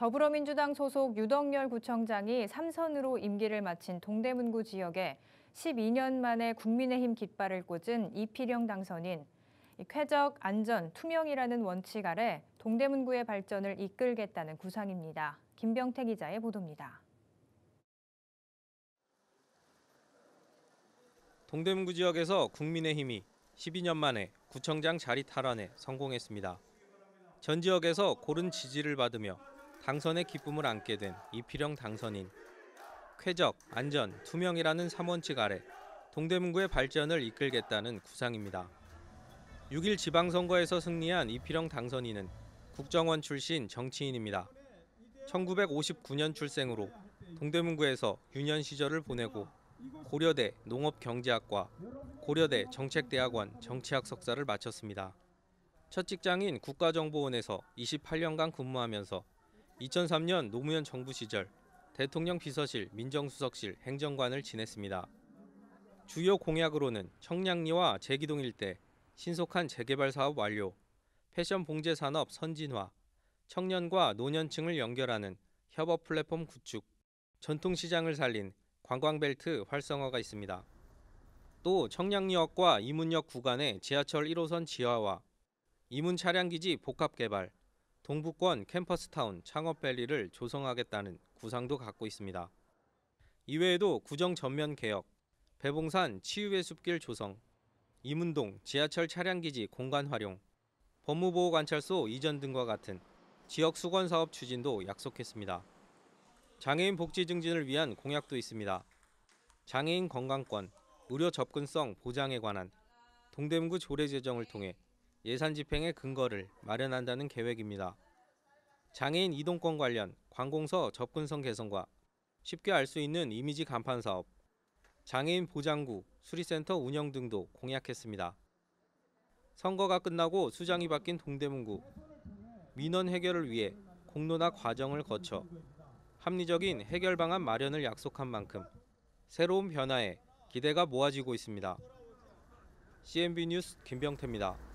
더불어민주당 소속 유덕열 구청장이 3선으로 임기를 마친 동대문구 지역에 12년 만에 국민의힘 깃발을 꽂은 이필영 당선인 쾌적, 안전, 투명이라는 원칙 아래 동대문구의 발전을 이끌겠다는 구상입니다. 김병태 기자의 보도입니다. 동대문구 지역에서 국민의힘이 12년 만에 구청장 자리 탈환에 성공했습니다. 전 지역에서 고른 지지를 받으며 당선의 기쁨을 안게 된 이필영 당선인. 쾌적, 안전, 투명이라는 3원칙 아래 동대문구의 발전을 이끌겠다는 구상입니다. 6일 지방선거에서 승리한 이필영 당선인은 국정원 출신 정치인입니다. 1959년 출생으로 동대문구에서 유년 시절을 보내고 고려대 농업경제학과, 고려대 정책대학원 정치학 석사를 마쳤습니다. 첫 직장인 국가정보원에서 28년간 근무하면서 2003년 노무현 정부 시절 대통령 비서실, 민정수석실, 행정관을 지냈습니다. 주요 공약으로는 청량리와 재기동 일대 신속한 재개발 사업 완료, 패션 봉제 산업 선진화, 청년과 노년층을 연결하는 협업 플랫폼 구축, 전통 시장을 살린 관광벨트 활성화가 있습니다. 또 청량리역과 이문역 구간의 지하철 1호선 지하화, 이문 차량기지 복합 개발, 동북권 캠퍼스타운 창업밸리를 조성하겠다는 구상도 갖고 있습니다. 이외에도 구정 전면 개혁, 배봉산 치유의 숲길 조성, 이문동 지하철 차량기지 공간 활용, 법무보호관찰소 이전 등과 같은 지역 수건 사업 추진도 약속했습니다. 장애인 복지 증진을 위한 공약도 있습니다. 장애인 건강권, 의료 접근성 보장에 관한 동대문구 조례 제정을 통해 예산 집행의 근거를 마련한다는 계획입니다. 장애인 이동권 관련 관공서 접근성 개선과 쉽게 알 수 있는 이미지 간판 사업, 장애인 보장구, 수리센터 운영 등도 공약했습니다. 선거가 끝나고 수장이 바뀐 동대문구. 민원 해결을 위해 공론화 과정을 거쳐 합리적인 해결 방안 마련을 약속한 만큼 새로운 변화에 기대가 모아지고 있습니다. CNB 뉴스 김병태입니다.